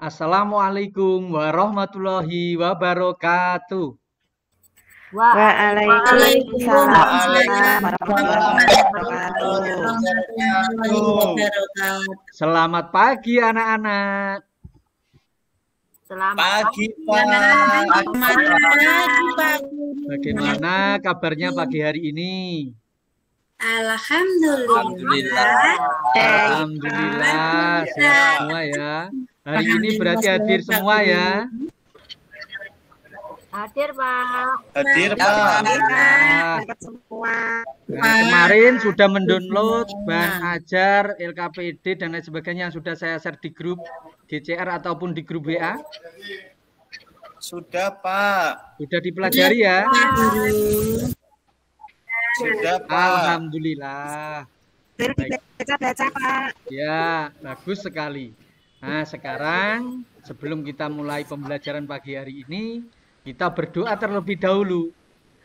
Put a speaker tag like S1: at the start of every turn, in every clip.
S1: Assalamualaikum warahmatullahi wabarakatuh. Waalaikumsalam Selamat pagi anak-anak. Selamat pagi, pagi. Bagaimana kabarnya pagi hari ini? Alhamdulillah. Alhamdulillah. Alhamdulillah. Sehat semua ya. Hari nah, ini berarti hadir semua ya. Hadir Pak. Hadir Pak. Nah,
S2: kemarin sudah mendownload
S1: nah. bahan ajar LKPD dan lain sebagainya yang sudah saya share di grup GCR ataupun di grup WA. Sudah Pak. Sudah dipelajari ya. Sudah Pak. Alhamdulillah. Baik. Ya, bagus sekali. Nah, sekarang sebelum kita mulai pembelajaran pagi hari ini, kita berdoa terlebih dahulu.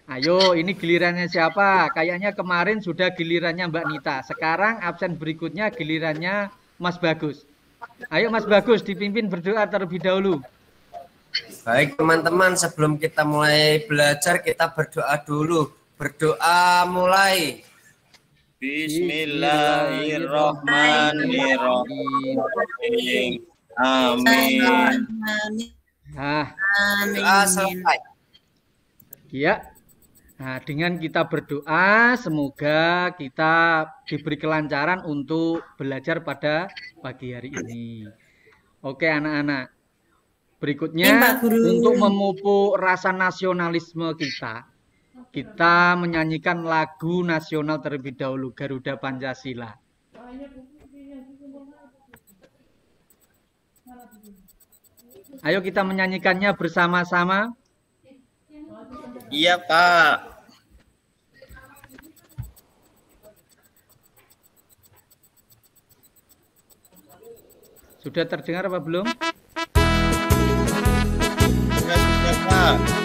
S1: Ayo, ini gilirannya siapa? Kayaknya kemarin sudah gilirannya Mbak Nita. Sekarang absen berikutnya gilirannya Mas Bagus. Ayo Mas Bagus dipimpin berdoa terlebih dahulu. Baik teman-teman, sebelum kita mulai belajar kita berdoa dulu. Berdoa mulai. Bismillahirrahmanirrahim. Amin. Nah, selesai. Ya. Nah, dengan kita berdoa, semoga kita diberi kelancaran untuk belajar pada pagi hari ini. Oke, anak-anak. Berikutnya, untuk memupuk rasa nasionalisme kita, kita menyanyikan lagu nasional terlebih dahulu Garuda Pancasila. Ayo kita menyanyikannya bersama-sama. Iya, Pak. Sudah terdengar apa belum? Sudah, sudah, Pak.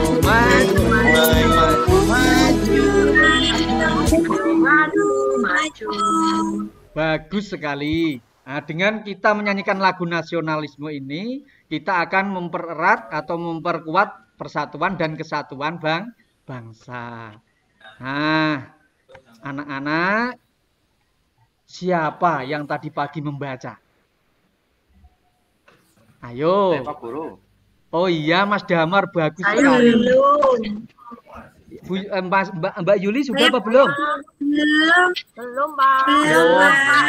S1: Bagus sekali. Nah, dengan kita menyanyikan lagu nasionalisme ini, kita akan mempererat atau memperkuat persatuan dan kesatuan bang bangsa. Nah, anak-anak, siapa yang tadi pagi membaca? Ayo. Oh iya, Mas Damar bagus sekali. Bu, eh, Mbak, Mbak, Mbak Yuli sudah apa belum? Belum. Belum, Pak. Belum, Pak.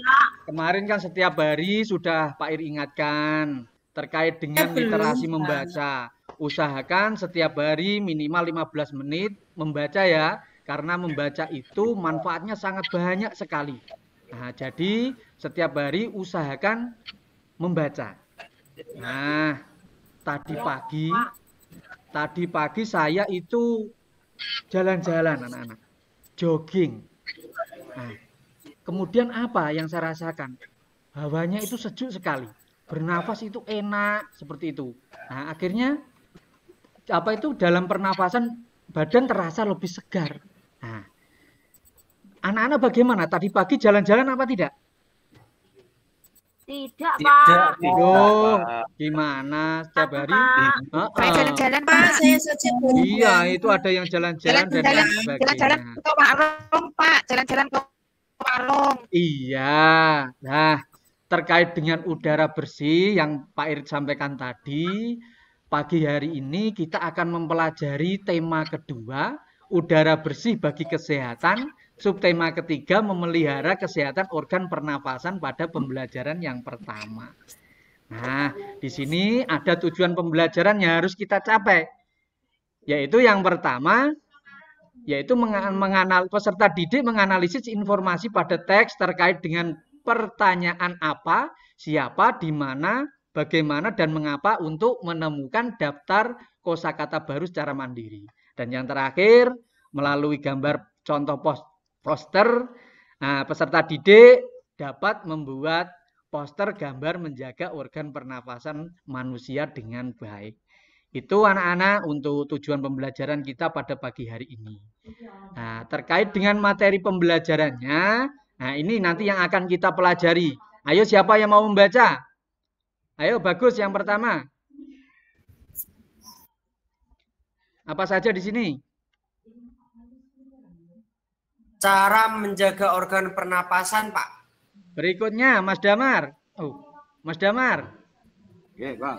S1: Nah, kemarin kan setiap hari sudah Pak Ir ingatkan terkait dengan literasi membaca. Usahakan setiap hari minimal 15 menit membaca ya, karena membaca itu manfaatnya sangat banyak sekali. Nah, jadi setiap hari usahakan membaca. Nah, tadi pagi Tadi pagi saya itu jalan-jalan anak-anak, jogging. Nah, kemudian apa yang saya rasakan? Hawanya itu sejuk sekali, bernafas itu enak seperti itu. Nah, akhirnya apa itu dalam pernafasan badan terasa lebih segar. Nah, anak-anak bagaimana? Tadi pagi jalan-jalan apa tidak? Tidak, Pak. Oh, gimana? Setiap hari? Saya jalan-jalan, Pak. Saya saja Iya, itu ada yang jalan-jalan dan jalan, jalan-jalan ke warung, Pak. Jalan-jalan ke warung. Iya. Nah, terkait dengan udara bersih yang Pak Irit sampaikan tadi, pagi hari ini kita akan mempelajari tema kedua, udara bersih bagi kesehatan Subtema ketiga memelihara kesehatan organ pernafasan pada pembelajaran yang pertama. Nah, di sini ada tujuan pembelajaran yang harus kita capai. Yaitu yang pertama, yaitu menganal, peserta didik menganalisis informasi pada teks terkait dengan pertanyaan apa, siapa, di mana, bagaimana, dan mengapa untuk menemukan daftar kosakata baru secara mandiri. Dan yang terakhir, melalui gambar contoh pos poster. Nah, peserta didik dapat membuat poster gambar menjaga organ pernafasan manusia dengan baik. Itu anak-anak untuk tujuan pembelajaran kita pada pagi hari ini. Nah, terkait dengan materi pembelajarannya, nah ini nanti yang akan kita pelajari. Ayo siapa yang mau membaca? Ayo bagus yang pertama. Apa saja di sini? Cara menjaga organ pernapasan, Pak. Berikutnya, Mas Damar. Oh, Mas Damar. Oke, Pak.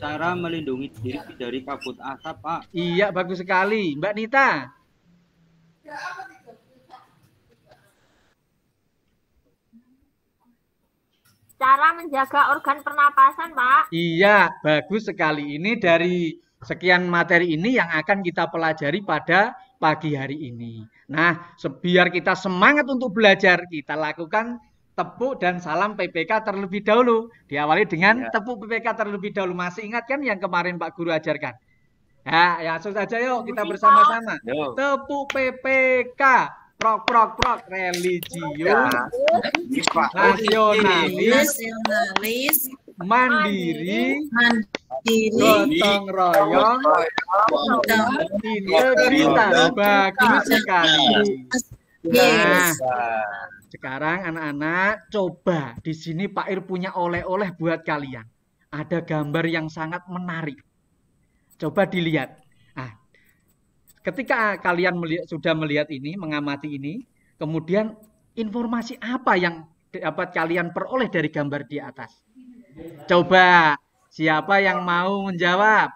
S1: Cara melindungi diri dari kabut asap, Pak. Iya, bagus sekali. Mbak Nita. Cara menjaga organ pernapasan, Pak. Iya, bagus sekali. Ini dari sekian materi ini yang akan kita pelajari pada pagi hari ini. Nah, biar kita semangat untuk belajar, kita lakukan tepuk dan salam PPK terlebih dahulu. Diawali dengan ya. tepuk PPK terlebih dahulu. Masih ingat kan yang kemarin Pak Guru ajarkan? Ya, ya langsung saja yuk kita bersama-sama. Tepuk PPK, prok prok prok religius, ya. nasionalis, mandiri ini gotong royong ini bagus sekali nah sekarang anak-anak coba di sini Pak Ir punya oleh-oleh buat kalian ada gambar yang sangat menarik coba dilihat Nah, ketika kalian melihat, sudah melihat ini mengamati ini kemudian informasi apa yang dapat kalian peroleh dari gambar di atas coba Siapa yang mau menjawab?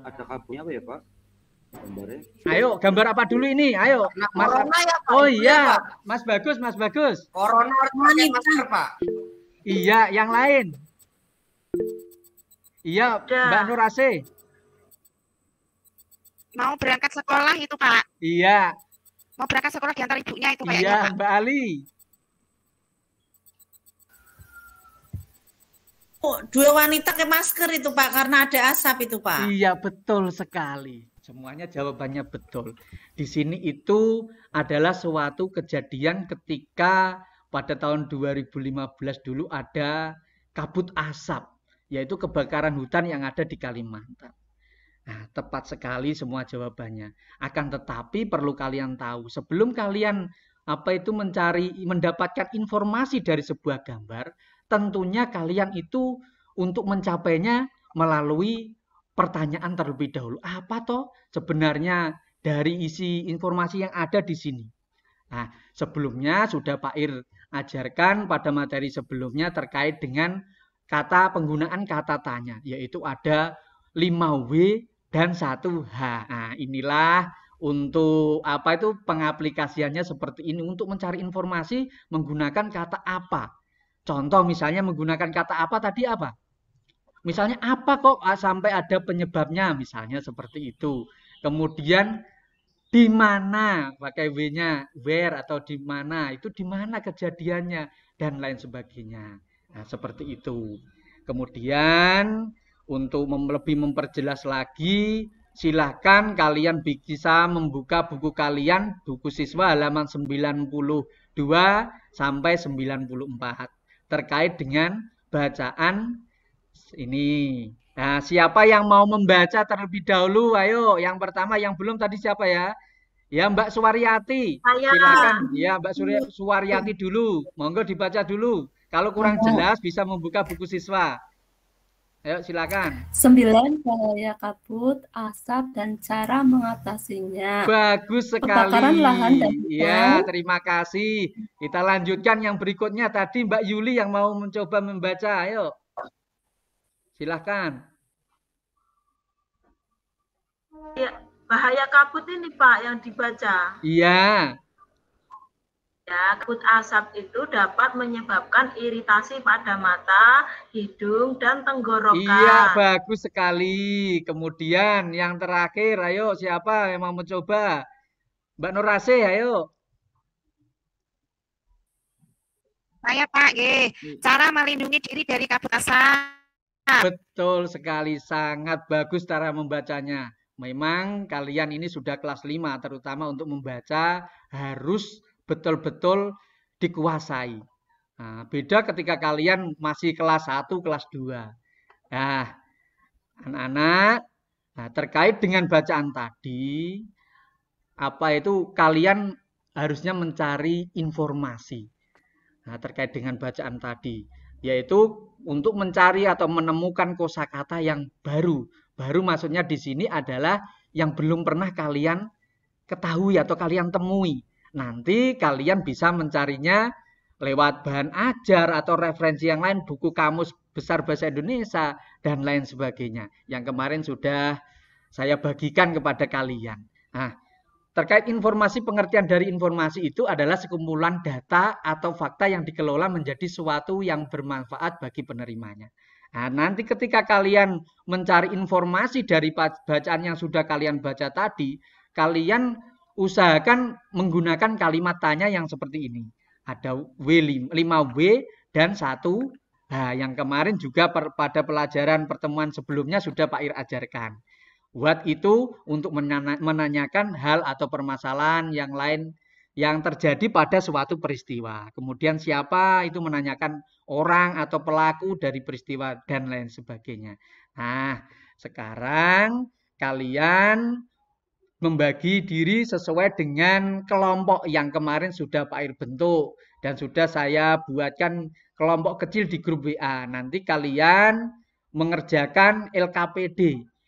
S1: Ada kabunya apa ya, Pak? Gambarnya. Ayo, gambar apa dulu ini? Ayo. mas, Corona ya, Pak. Oh iya, Mas Bagus, Mas Bagus. Corona nih, Pak. Iya, yang lain. Iya, ya. Mbak Nurase. Mau berangkat sekolah itu, Pak. Iya. Mau berangkat sekolah diantar ibunya itu kayaknya, Iya, Mbak Ali. oh, dua wanita ke masker itu Pak karena ada asap itu Pak. Iya betul sekali. Semuanya jawabannya betul. Di sini itu adalah suatu kejadian ketika pada tahun 2015 dulu ada kabut asap yaitu kebakaran hutan yang ada di Kalimantan. Nah, tepat sekali semua jawabannya. Akan tetapi perlu kalian tahu sebelum kalian apa itu mencari mendapatkan informasi dari sebuah gambar tentunya kalian itu untuk mencapainya melalui pertanyaan terlebih dahulu. Apa toh sebenarnya dari isi informasi yang ada di sini? Nah, sebelumnya sudah Pak Ir ajarkan pada materi sebelumnya terkait dengan kata penggunaan kata tanya, yaitu ada 5W dan 1H. Nah, inilah untuk apa itu pengaplikasiannya seperti ini untuk mencari informasi menggunakan kata apa Contoh misalnya menggunakan kata apa tadi apa? Misalnya apa kok ah, sampai ada penyebabnya misalnya seperti itu. Kemudian di mana pakai w-nya, where atau di mana, itu di mana kejadiannya dan lain sebagainya. Nah, seperti itu. Kemudian untuk mem lebih memperjelas lagi, silahkan kalian bisa membuka buku kalian, buku siswa halaman 92 sampai 94 terkait dengan bacaan ini. Nah, siapa yang mau membaca terlebih dahulu? Ayo, yang pertama yang belum tadi siapa ya? Ya, Mbak Suwaryati. Iya, Silakan. Ya, Mbak Suwaryati dulu. Monggo dibaca dulu. Kalau kurang jelas bisa membuka buku siswa. Ayo silakan. Sembilan bahaya kabut, asap dan cara mengatasinya. Bagus sekali. Kebakaran lahan dan iya, hutan. Ya, terima kasih. Kita lanjutkan yang berikutnya tadi Mbak Yuli yang mau mencoba membaca. Ayo. silakan. Ya, bahaya kabut ini Pak yang dibaca. Iya. Ya, kabut asap itu dapat menyebabkan iritasi pada mata, hidung, dan tenggorokan. Iya, bagus sekali. Kemudian yang terakhir, ayo siapa yang mau mencoba? Mbak Norase, ayo. Saya Pak G. Hmm. Cara melindungi diri dari kabut asap. Betul sekali, sangat bagus cara membacanya. Memang kalian ini sudah kelas 5, terutama untuk membaca harus betul-betul dikuasai. Nah, beda ketika kalian masih kelas 1, kelas 2. Nah, anak-anak, nah, terkait dengan bacaan tadi, apa itu kalian harusnya mencari informasi. Nah, terkait dengan bacaan tadi, yaitu untuk mencari atau menemukan kosakata yang baru. Baru maksudnya di sini adalah yang belum pernah kalian ketahui atau kalian temui. Nanti kalian bisa mencarinya lewat bahan ajar atau referensi yang lain, buku kamus besar bahasa Indonesia dan lain sebagainya. Yang kemarin sudah saya bagikan kepada kalian. Nah, terkait informasi pengertian dari informasi itu adalah sekumpulan data atau fakta yang dikelola menjadi suatu yang bermanfaat bagi penerimanya. Nah, nanti ketika kalian mencari informasi dari bacaan yang sudah kalian baca tadi, kalian usahakan menggunakan kalimat tanya yang seperti ini. Ada W5, 5W dan 1 nah yang kemarin juga per, pada pelajaran pertemuan sebelumnya sudah Pak Ir ajarkan. buat itu untuk menanyakan hal atau permasalahan yang lain yang terjadi pada suatu peristiwa. Kemudian siapa itu menanyakan orang atau pelaku dari peristiwa dan lain sebagainya. Nah, sekarang kalian membagi diri sesuai dengan kelompok yang kemarin sudah Pak Ir bentuk dan sudah saya buatkan kelompok kecil di grup WA. Nanti kalian mengerjakan LKPD,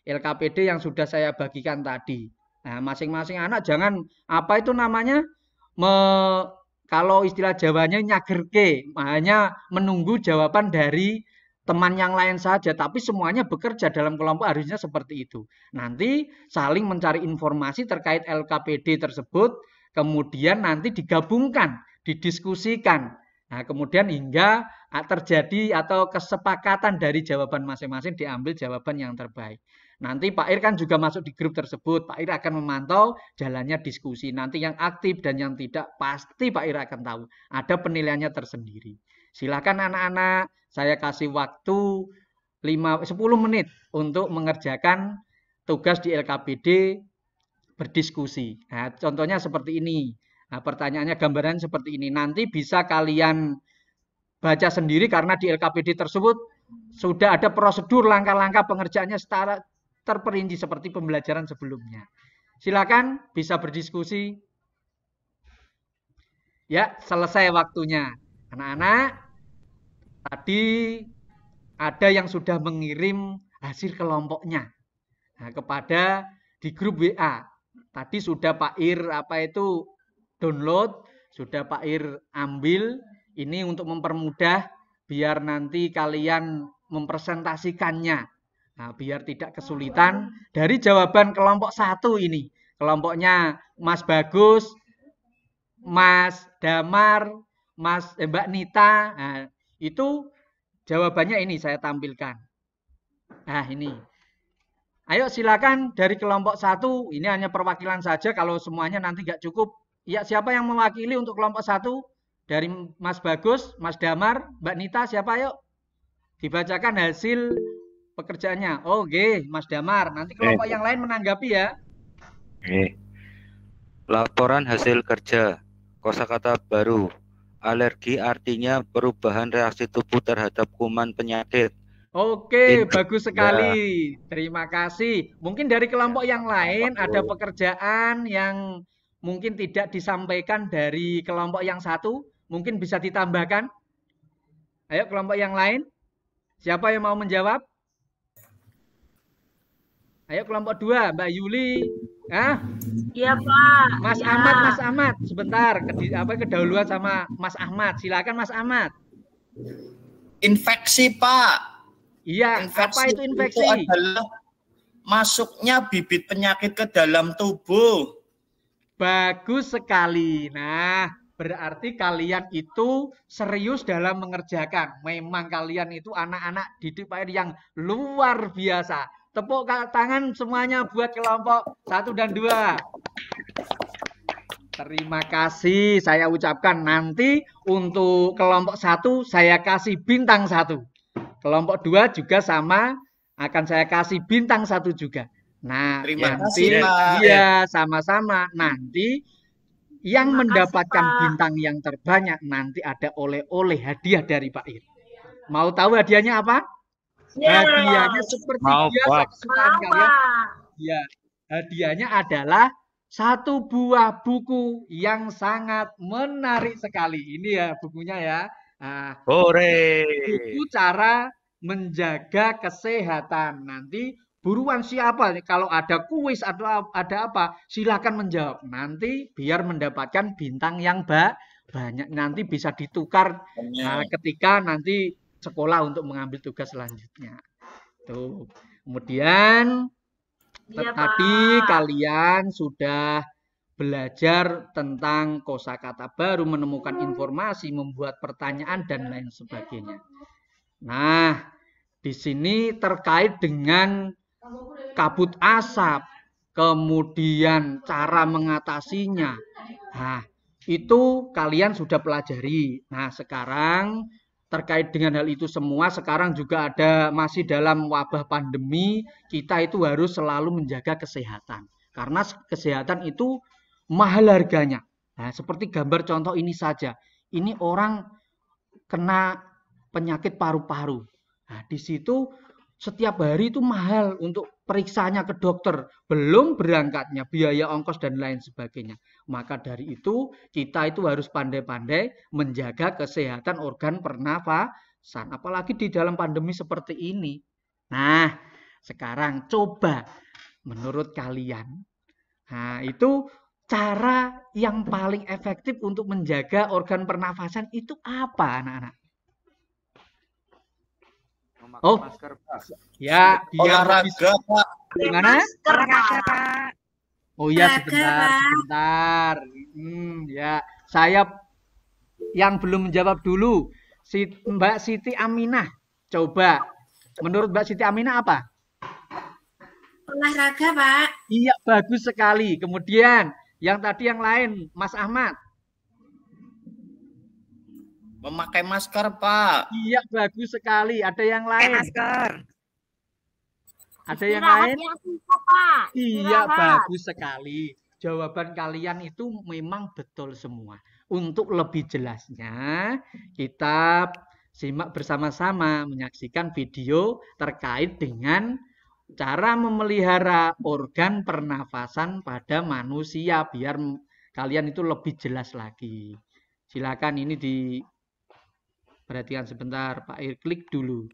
S1: LKPD yang sudah saya bagikan tadi. Nah, masing-masing anak jangan apa itu namanya me, kalau istilah Jawanya nyagerke, hanya menunggu jawaban dari teman yang lain saja, tapi semuanya bekerja dalam kelompok harusnya seperti itu. Nanti saling mencari informasi terkait LKPD tersebut, kemudian nanti digabungkan, didiskusikan. Nah, kemudian hingga terjadi atau kesepakatan dari jawaban masing-masing diambil jawaban yang terbaik. Nanti Pak Ir kan juga masuk di grup tersebut. Pak Ir akan memantau jalannya diskusi. Nanti yang aktif dan yang tidak pasti Pak Ir akan tahu. Ada penilaiannya tersendiri. Silakan anak-anak, saya kasih waktu 5 10 menit untuk mengerjakan tugas di LKPD berdiskusi. Nah, contohnya seperti ini. Nah, pertanyaannya gambaran seperti ini. Nanti bisa kalian baca sendiri karena di LKPD tersebut sudah ada prosedur langkah-langkah pengerjaannya secara terperinci seperti pembelajaran sebelumnya. Silakan bisa berdiskusi. Ya, selesai waktunya. Anak-anak, tadi ada yang sudah mengirim hasil kelompoknya nah, kepada di grup WA. Tadi sudah Pak Ir apa itu download, sudah Pak Ir ambil. Ini untuk mempermudah biar nanti kalian mempresentasikannya. Nah, biar tidak kesulitan dari jawaban kelompok satu ini. Kelompoknya Mas Bagus, Mas Damar, Mas eh, Mbak Nita. Nah, itu jawabannya ini saya tampilkan. Nah, ini. Ayo silakan dari kelompok satu, ini hanya perwakilan saja kalau semuanya nanti nggak cukup. Ya siapa yang mewakili untuk kelompok satu? Dari Mas Bagus, Mas Damar, Mbak Nita, siapa yuk? Dibacakan hasil pekerjaannya. Oh, Oke, Mas Damar. Nanti kelompok eh. yang lain menanggapi ya. Eh. Laporan hasil kerja, kosakata baru, Alergi artinya perubahan reaksi tubuh terhadap kuman penyakit. Oke, Ini, bagus sekali. Ya. Terima kasih. Mungkin dari ya, kelompok yang lain Apa ada pekerjaan yang mungkin tidak disampaikan dari kelompok yang satu, mungkin bisa ditambahkan. Ayo kelompok yang lain. Siapa yang mau menjawab? Ayo kelompok dua, Mbak Yuli. Ah? Iya, Pak. Mas ya. Ahmad, Mas Ahmad, sebentar. Kedi, apa kedahuluan sama Mas Ahmad? Silakan Mas Ahmad. Infeksi, Pak. Iya, infeksi apa itu infeksi? Itu adalah masuknya bibit penyakit ke dalam tubuh. Bagus sekali. Nah, berarti kalian itu serius dalam mengerjakan. Memang kalian itu anak-anak didik Pak yang luar biasa Tepuk tangan semuanya buat kelompok satu dan dua. Terima kasih saya ucapkan nanti untuk kelompok satu saya kasih bintang satu. Kelompok dua juga sama akan saya kasih bintang satu juga. Nah, Terima nanti kasih, iya, sama-sama. Nanti yang Terima mendapatkan kasih, bintang yang terbanyak nanti ada oleh-oleh hadiah dari Pak Ir. Mau tahu hadiahnya apa? Iya. Hadiahnya seperti sepertiga maksudkan kalian. Ya, hadiahnya adalah satu buah buku yang sangat menarik sekali. Ini ya bukunya ya. Nah, Hore. Buku cara menjaga kesehatan. Nanti buruan siapa kalau ada kuis atau ada apa silakan menjawab. Nanti biar mendapatkan bintang yang ba banyak nanti bisa ditukar nah, ketika nanti sekolah untuk mengambil tugas selanjutnya. Tuh. Kemudian ya, tadi kalian sudah belajar tentang kosakata baru, menemukan iya. informasi, membuat pertanyaan dan lain sebagainya. Nah, di sini terkait dengan kabut asap, kemudian cara mengatasinya. Nah, itu kalian sudah pelajari. Nah, sekarang terkait dengan hal itu semua sekarang juga ada masih dalam wabah pandemi kita itu harus selalu menjaga kesehatan karena kesehatan itu mahal harganya nah, seperti gambar contoh ini saja ini orang kena penyakit paru-paru nah, di situ setiap hari itu mahal untuk periksanya ke dokter belum berangkatnya biaya ongkos dan lain sebagainya maka dari itu, kita itu harus pandai-pandai menjaga kesehatan organ pernafasan, apalagi di dalam pandemi seperti ini. Nah, sekarang coba menurut kalian, nah itu cara yang paling efektif untuk menjaga organ pernafasan itu apa, anak-anak? oh, masker, Pak. Ya, olahraga, Pak. Gimana? Masker, Pak. Oh iya sebentar, sebentar. Hmm, ya, saya yang belum menjawab dulu. Si Mbak Siti Aminah, coba. Menurut Mbak Siti Aminah apa? Olahraga, Pak. Iya, bagus sekali. Kemudian yang tadi yang lain, Mas Ahmad. Memakai masker, Pak. Iya, bagus sekali. Ada yang lain. masker. Ada yang lain? Ya, iya, bagus sekali. Jawaban kalian itu memang betul semua. Untuk lebih jelasnya, kita simak bersama-sama menyaksikan video terkait dengan cara memelihara organ pernafasan pada manusia biar kalian itu lebih jelas lagi. Silakan ini di perhatian sebentar Pak Ir klik dulu.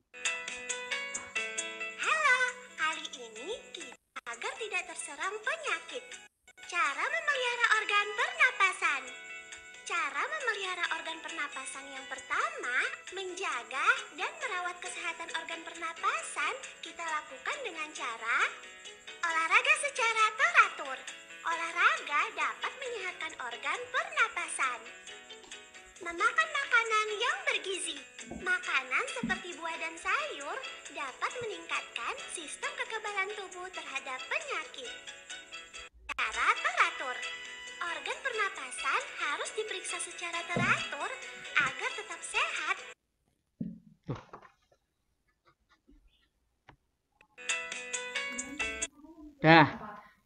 S1: Cara memelihara organ pernapasan yang pertama, menjaga dan merawat kesehatan organ pernapasan kita lakukan dengan cara olahraga secara teratur. Olahraga dapat menyehatkan organ pernapasan. Memakan makanan yang bergizi. Makanan seperti buah dan sayur dapat meningkatkan sistem kekebalan tubuh terhadap penyakit. Cara teratur. Organ pernapasan harus diperiksa secara teratur agar tetap sehat. Dah,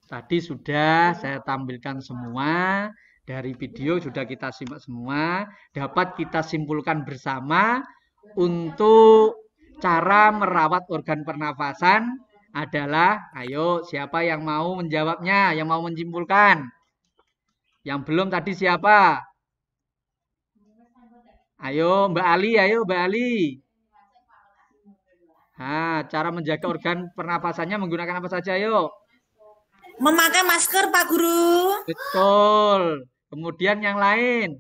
S1: tadi sudah saya tampilkan semua dari video sudah kita simak semua, dapat kita simpulkan bersama untuk cara merawat organ pernafasan adalah, ayo siapa yang mau menjawabnya, yang mau menyimpulkan? Yang belum tadi siapa? Ayo Mbak Ali, ayo Mbak Ali. Nah, cara menjaga organ pernapasannya menggunakan apa saja, ayo? Memakai masker, Pak Guru. Betul. Kemudian yang lain.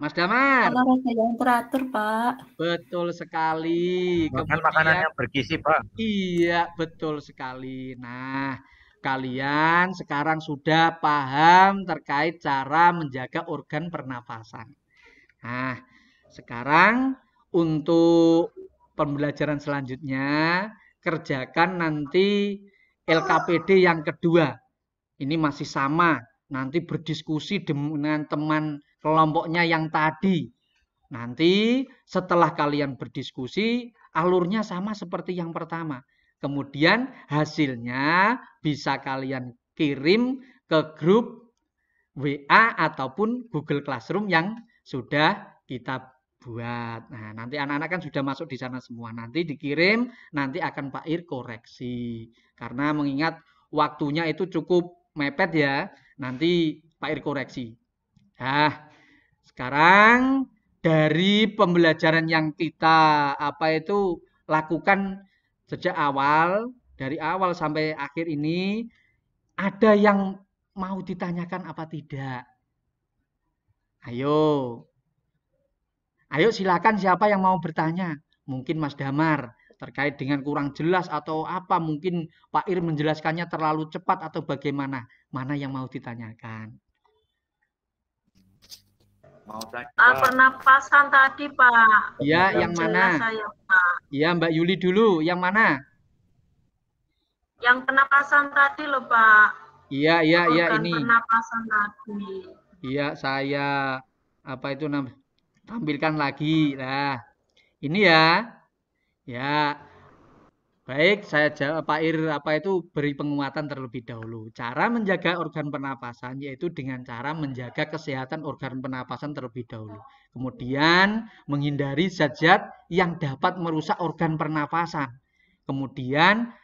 S1: Mas Damar. yang teratur, Pak. Betul sekali. Makan Kemudian, makanan yang bergizi, Pak. Iya, betul sekali. Nah, kalian sekarang sudah paham terkait cara menjaga organ pernafasan. Nah, sekarang untuk pembelajaran selanjutnya kerjakan nanti LKPD yang kedua. Ini masih sama, nanti berdiskusi dengan teman kelompoknya yang tadi. Nanti setelah kalian berdiskusi, alurnya sama seperti yang pertama. Kemudian hasilnya bisa kalian kirim ke grup WA ataupun Google Classroom yang sudah kita buat. Nah, nanti anak-anak kan sudah masuk di sana semua. Nanti dikirim, nanti akan Pak Ir koreksi. Karena mengingat waktunya itu cukup mepet ya. Nanti Pak Ir koreksi. Nah, sekarang dari pembelajaran yang kita apa itu lakukan sejak awal dari awal sampai akhir ini ada yang mau ditanyakan apa tidak? Ayo. Ayo silakan siapa yang mau bertanya? Mungkin Mas Damar terkait dengan kurang jelas atau apa mungkin Pak Ir menjelaskannya terlalu cepat atau bagaimana? Mana yang mau ditanyakan? Mau tanya. Ah, pernapasan tadi Pak. Iya, yang mana? Iya, Mbak Yuli dulu. Yang mana? Yang pernapasan tadi loh Pak. Iya, iya, iya ini. Pernapasan tadi. Iya, saya apa itu namanya? Tampilkan lagi lah. Ini ya. Ya, Baik, saya jawab Pak Ir apa itu beri penguatan terlebih dahulu. Cara menjaga organ pernapasan yaitu dengan cara menjaga kesehatan organ pernapasan terlebih dahulu. Kemudian menghindari zat-zat yang dapat merusak organ pernapasan. Kemudian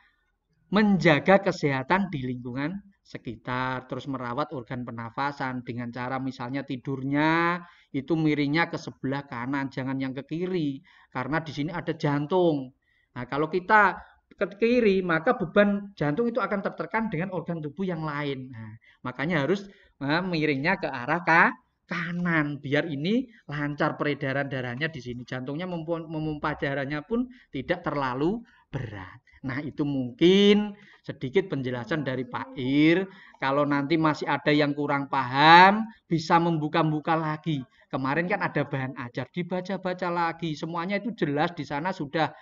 S1: menjaga kesehatan di lingkungan sekitar, terus merawat organ pernafasan dengan cara misalnya tidurnya itu miringnya ke sebelah kanan, jangan yang ke kiri karena di sini ada jantung. Nah, kalau kita ke kiri, maka beban jantung itu akan tertekan dengan organ tubuh yang lain. Nah, makanya harus nah, miringnya ke arah ke kanan biar ini lancar peredaran darahnya di sini. Jantungnya memompa darahnya pun tidak terlalu berat. Nah, itu mungkin sedikit penjelasan dari Pak Ir. Kalau nanti masih ada yang kurang paham, bisa membuka-buka lagi. Kemarin kan ada bahan ajar, dibaca-baca lagi. Semuanya itu jelas di sana sudah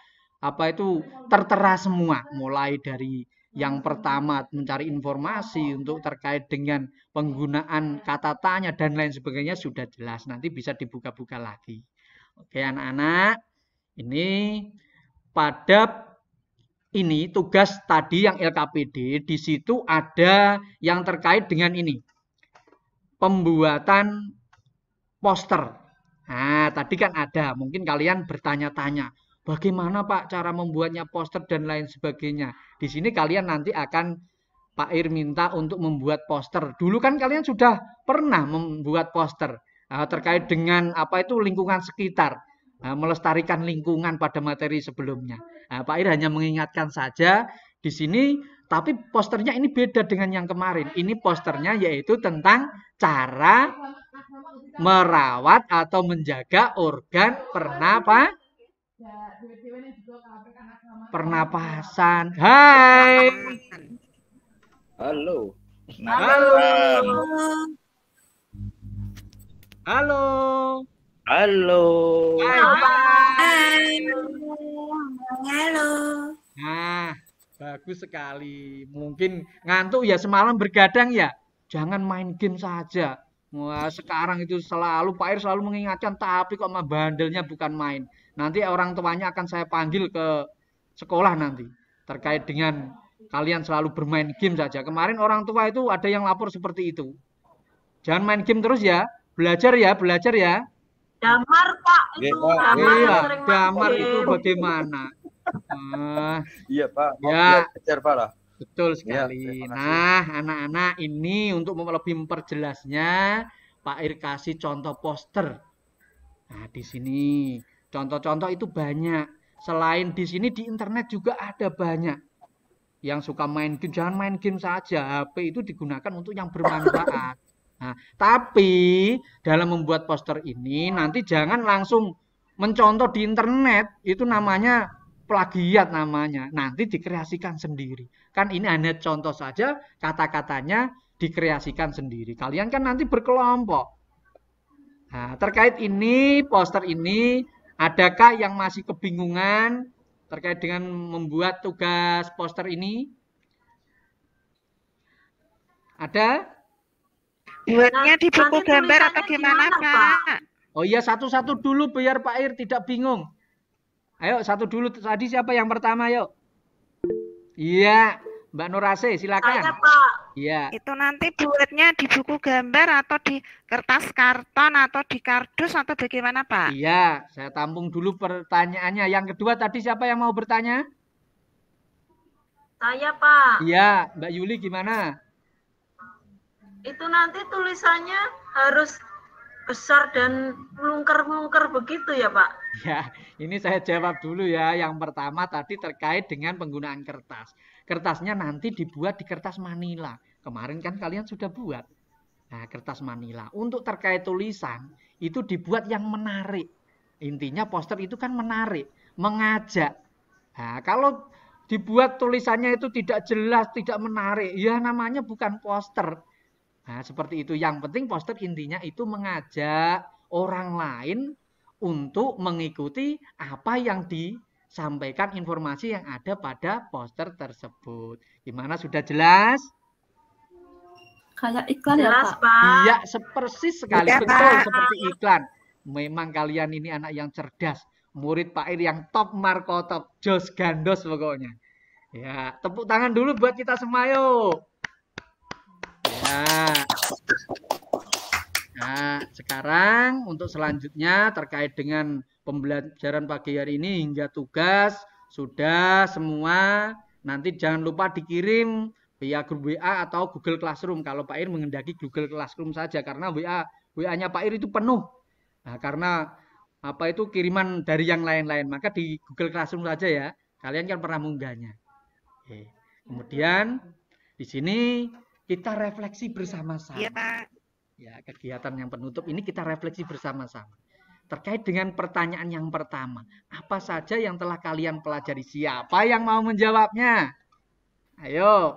S1: apa itu tertera semua mulai dari yang pertama mencari informasi untuk terkait dengan penggunaan kata tanya dan lain sebagainya sudah jelas nanti bisa dibuka-buka lagi oke anak-anak ini pada ini tugas tadi yang LKPD di situ ada yang terkait dengan ini pembuatan poster nah tadi kan ada mungkin kalian bertanya-tanya Bagaimana Pak cara membuatnya poster dan lain sebagainya. Di sini kalian nanti akan Pak Ir minta untuk membuat poster. Dulu kan kalian sudah pernah membuat poster uh, terkait dengan apa itu lingkungan sekitar, uh, melestarikan lingkungan pada materi sebelumnya. Uh, Pak Ir hanya mengingatkan saja di sini, tapi posternya ini beda dengan yang kemarin. Ini posternya yaitu tentang cara merawat atau menjaga organ pernapasan pernapasan. Hai. Halo. Halo. Halo. Halo. Hai. Halo. Nah, bagus sekali. Mungkin ngantuk ya semalam bergadang ya. Jangan main game saja. Wah, sekarang itu selalu Pak Ir selalu mengingatkan tapi kok mah bandelnya bukan main. Nanti orang tuanya akan saya panggil ke sekolah nanti terkait dengan kalian selalu bermain game saja. Kemarin orang tua itu ada yang lapor seperti itu. Jangan main game terus ya, belajar ya, belajar ya. Damar Pak itu ya, Pak. damar, iya, damar itu bagaimana? Uh, iya Pak, ya. ya, belajar Pak lah. Betul iya, sekali. Ya, nah, anak-anak ini untuk lebih memperjelasnya Pak Ir kasih contoh poster. Nah, di sini Contoh-contoh itu banyak. Selain di sini di internet juga ada banyak. Yang suka main game, jangan main game saja. HP itu digunakan untuk yang bermanfaat. Nah, tapi dalam membuat poster ini nanti jangan langsung mencontoh di internet itu namanya plagiat namanya. Nanti dikreasikan sendiri. Kan ini hanya contoh saja kata-katanya dikreasikan sendiri. Kalian kan nanti berkelompok. Nah, terkait ini poster ini Adakah yang masih kebingungan terkait dengan membuat tugas poster ini? Ada? Buatnya di buku gambar atau gimana, Pak? Oh iya, satu-satu dulu biar Pak Ir tidak bingung. Ayo, satu dulu. Tadi siapa yang pertama, yuk? Iya, Mbak Nurase, silakan. Saya, Pak. Iya. Itu nanti buletnya di buku gambar atau di kertas karton atau di kardus atau bagaimana Pak? Iya, saya tampung dulu pertanyaannya. Yang kedua tadi siapa yang mau bertanya? Saya Pak. Iya, Mbak Yuli gimana? Itu nanti tulisannya harus besar dan melungker-melungker begitu ya Pak? Ya, ini saya jawab dulu ya. Yang pertama tadi terkait dengan penggunaan kertas kertasnya nanti dibuat di kertas Manila. Kemarin kan kalian sudah buat. Nah, kertas Manila. Untuk terkait tulisan, itu dibuat yang menarik. Intinya poster itu kan menarik, mengajak. Nah, kalau dibuat tulisannya itu tidak jelas, tidak menarik, ya namanya bukan poster. Nah, seperti itu. Yang penting poster intinya itu mengajak orang lain untuk mengikuti apa yang di sampaikan informasi yang ada pada poster tersebut. Gimana sudah jelas? Kayak iklan ya, jelas, ya, Pak. Iya, sepersis sekali ya, betul Pak. seperti iklan. Memang kalian ini anak yang cerdas, murid Pak Ir yang top Marco top Jos Gandos pokoknya. Ya, tepuk tangan dulu buat kita semua yuk. Ya. Nah, sekarang untuk selanjutnya terkait dengan pembelajaran pagi hari ini hingga tugas sudah semua. Nanti jangan lupa dikirim via grup WA atau Google Classroom kalau Pak Ir mengendaki Google Classroom saja karena WA WA-nya Pak Ir itu penuh. Nah, karena apa itu kiriman dari yang lain-lain, maka di Google Classroom saja ya. Kalian kan pernah mengunggahnya. Kemudian di sini kita refleksi bersama-sama. Ya, ya kegiatan yang penutup ini kita refleksi bersama-sama terkait dengan pertanyaan yang pertama. Apa saja yang telah kalian pelajari? Siapa yang mau menjawabnya? Ayo.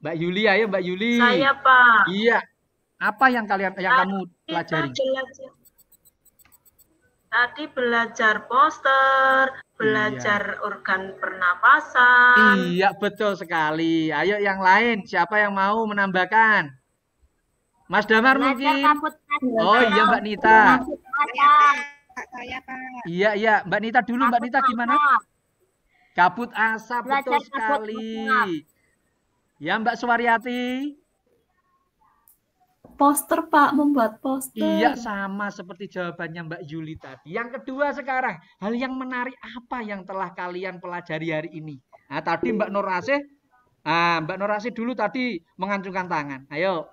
S1: Mbak Yuli, ayo Mbak Yuli. Saya, Pak. Iya. Apa yang kalian yang Tadi kamu pelajari? Belajar. Tadi belajar poster, belajar iya. organ pernapasan. Iya, betul sekali. Ayo yang lain, siapa yang mau menambahkan? Mas Damar mungkin. Kan? oh iya Mbak Nita. Iya, iya iya Mbak Nita dulu Mbak Nita gimana? Kabut asap Belajar betul sekali. ya Mbak Suwaryati. Poster Pak membuat poster. Iya sama seperti jawabannya Mbak Yuli tadi. Yang kedua sekarang hal yang menarik apa yang telah kalian pelajari hari ini? Nah tadi Mbak Nurase, ah, Mbak Norasih dulu tadi mengancurkan tangan. Ayo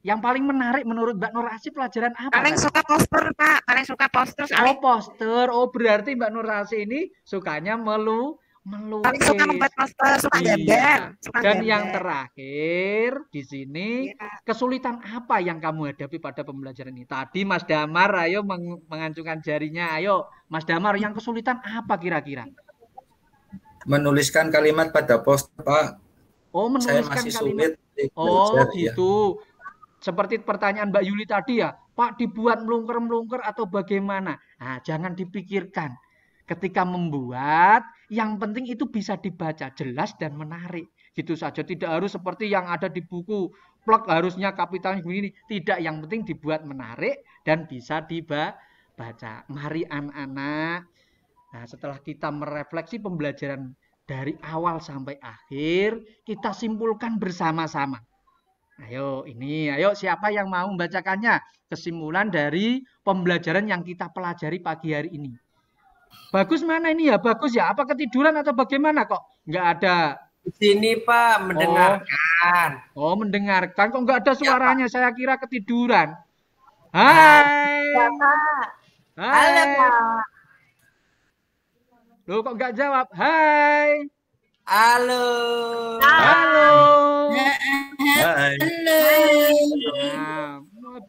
S1: yang paling menarik menurut Mbak Nur Asih pelajaran apa? Paling suka poster, Pak. Paling suka poster. Oh, poster. Oh, berarti Mbak Nur Asih ini sukanya melu melukis. Paling suka membuat poster, suka iya. Dan yang terakhir di sini, iya. kesulitan apa yang kamu hadapi pada pembelajaran ini? Tadi Mas Damar ayo meng mengancungkan jarinya. Ayo, Mas Damar, yang kesulitan apa kira-kira? Menuliskan kalimat pada poster, Pak. Oh, menuliskan Saya masih kalimat. sulit. Oh, iya. gitu. Ya. Seperti pertanyaan Mbak Yuli tadi ya, Pak dibuat melungker-melungker atau bagaimana? Nah, jangan dipikirkan. Ketika membuat, yang penting itu bisa dibaca jelas dan menarik. Gitu saja, tidak harus seperti yang ada di buku plek harusnya kapitalnya begini. Tidak, yang penting dibuat menarik dan bisa dibaca. Mari anak-anak, nah setelah kita merefleksi pembelajaran dari awal sampai akhir, kita simpulkan bersama-sama. Ayo ini, ayo siapa yang mau membacakannya? Kesimpulan dari pembelajaran yang kita pelajari pagi hari ini. Bagus mana ini ya? Bagus ya? Apa ketiduran atau bagaimana kok? Enggak ada. Di sini Pak mendengarkan. Oh, oh mendengarkan. Kok enggak ada iya, suaranya? Ya, Saya kira ketiduran. Nah, Hai. Ya, Pak. Hai. Halo Pak. Loh kok enggak jawab? Hai. Halo. Halo. Halo. Eh, eh. Bye.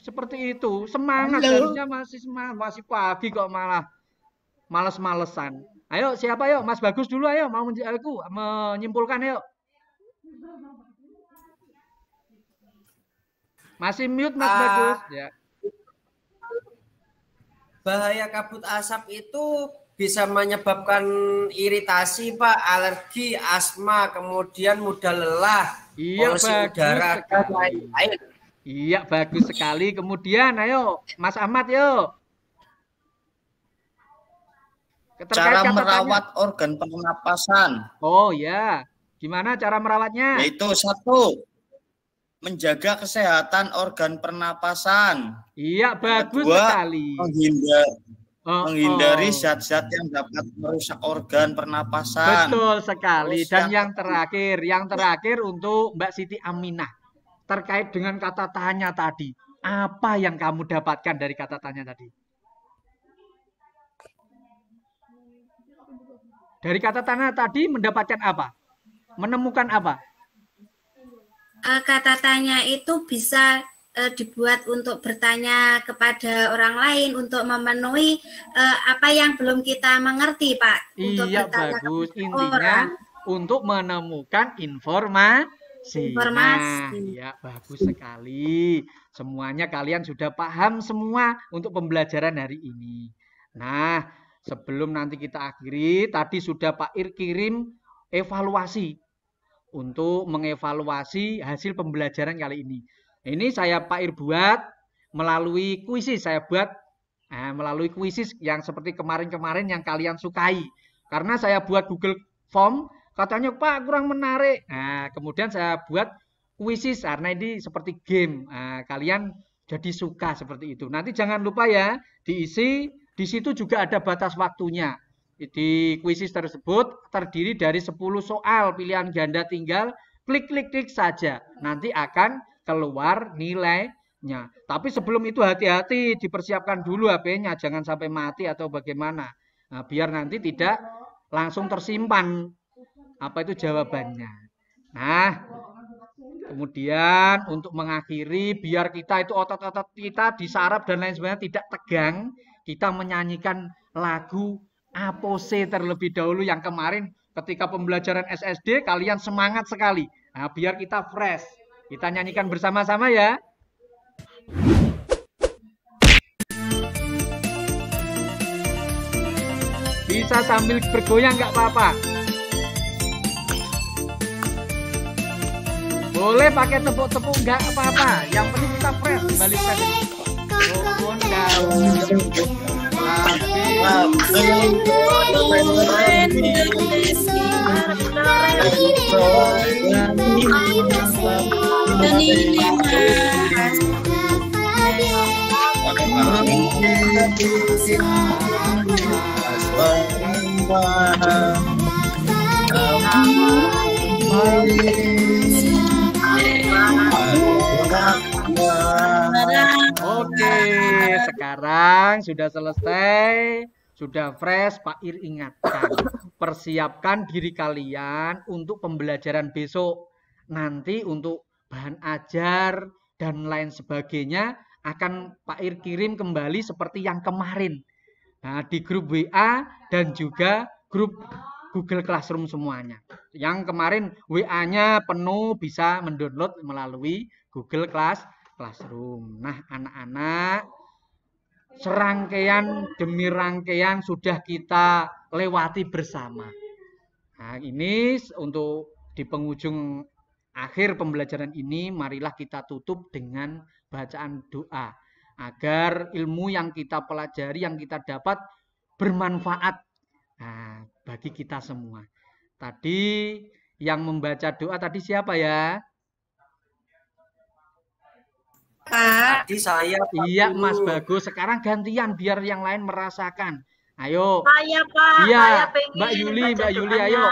S1: seperti itu. Semangat harusnya masih semangat, masih pagi kok malah males-malesan. Ayo siapa yuk? Mas Bagus dulu ayo mau aku menyimpulkan yuk. Masih mute Mas uh, Bagus ya. Bahaya kabut asap itu bisa menyebabkan iritasi, Pak, alergi, asma, kemudian mudah lelah, Iya, bagus sekali. Iya, bagus sekali. Kemudian ayo Mas Ahmad yo. Keterkait cara katanya. merawat organ pernapasan. Oh ya, gimana cara merawatnya? Itu satu, menjaga kesehatan organ pernapasan. Iya, bagus Kedua, sekali. Menghindar, Oh, menghindari oh. zat-zat oh. yang dapat merusak organ pernapasan. Betul sekali. Rusak. Dan yang, yang terakhir, yang terakhir untuk Mbak Siti Aminah terkait dengan kata tanya tadi. Apa yang kamu dapatkan dari kata tanya tadi? Dari kata tanya tadi mendapatkan apa? Menemukan apa? Eh, kata tanya itu bisa uh, dibuat untuk bertanya kepada orang lain untuk memenuhi uh, apa yang belum kita mengerti, Pak. Iya, untuk bagus. Intinya orang. untuk menemukan informasi. Informasi. Nah, ya, bagus sekali. Semuanya kalian sudah paham semua untuk pembelajaran hari ini. Nah, sebelum nanti kita akhiri, tadi sudah Pak Ir kirim evaluasi untuk mengevaluasi hasil pembelajaran kali ini. Ini saya Pak buat melalui kuisis. Saya buat eh, melalui kuisis yang seperti kemarin-kemarin yang kalian sukai. Karena saya buat Google Form, katanya Pak kurang menarik. Nah, kemudian saya buat kuisis karena ini seperti game. Nah, kalian jadi suka seperti itu. Nanti jangan lupa ya diisi. Di situ juga ada batas waktunya di kuisis tersebut terdiri dari 10 soal pilihan ganda tinggal klik klik klik saja nanti akan keluar nilainya. Tapi sebelum itu hati-hati dipersiapkan dulu HP-nya, jangan sampai mati atau bagaimana. Nah, biar nanti tidak langsung tersimpan apa itu jawabannya. Nah, kemudian untuk mengakhiri biar kita itu otot-otot kita disarap dan lain sebagainya tidak tegang, kita menyanyikan lagu Apose terlebih dahulu yang kemarin ketika pembelajaran SSD kalian semangat sekali. Nah, biar kita fresh. Kita nyanyikan bersama-sama ya. Bisa sambil bergoyang nggak apa-apa. Boleh pakai tepuk-tepuk nggak apa-apa. Yang penting kita fresh. balik tadi. Pohon daun Oke, sekarang sudah selesai, sudah fresh. Pak Ir ingatkan, persiapkan diri kalian untuk pembelajaran besok. Nanti untuk bahan ajar dan lain sebagainya akan Pak Ir kirim kembali seperti yang kemarin. Nah, di grup WA dan juga grup Google Classroom semuanya. Yang kemarin WA-nya penuh bisa mendownload melalui Google Class Classroom. Nah, anak-anak, serangkaian demi rangkaian sudah kita lewati bersama. Nah, ini untuk di penghujung akhir pembelajaran ini marilah kita tutup dengan bacaan doa agar ilmu yang kita pelajari yang kita dapat bermanfaat nah, bagi kita semua. Tadi yang membaca doa tadi siapa ya? Tadi saya. iya Mas Bagus. Sekarang gantian biar yang lain merasakan. Ayo. Saya Pak. Iya. Mbak Yuli, Mbak Yuli, ayo.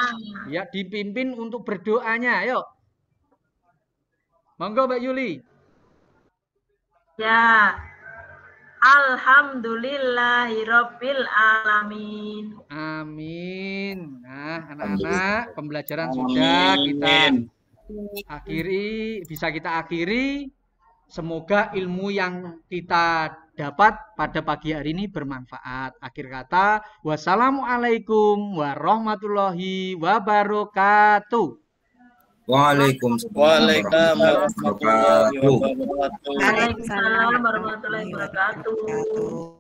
S1: Ya dipimpin untuk berdoanya. Ayo. Monggo Mbak Yuli. Ya. Alhamdulillahirabbil alamin. Amin. Nah, anak-anak, pembelajaran Amin. sudah kita akhiri, bisa kita akhiri. Semoga ilmu yang kita dapat pada pagi hari ini bermanfaat. Akhir kata, wassalamualaikum warahmatullahi wabarakatuh. Waalaikumsalam. Waalaikumsalam warahmatullahi wabarakatuh. Waalaikumsalam warahmatullahi wabarakatuh.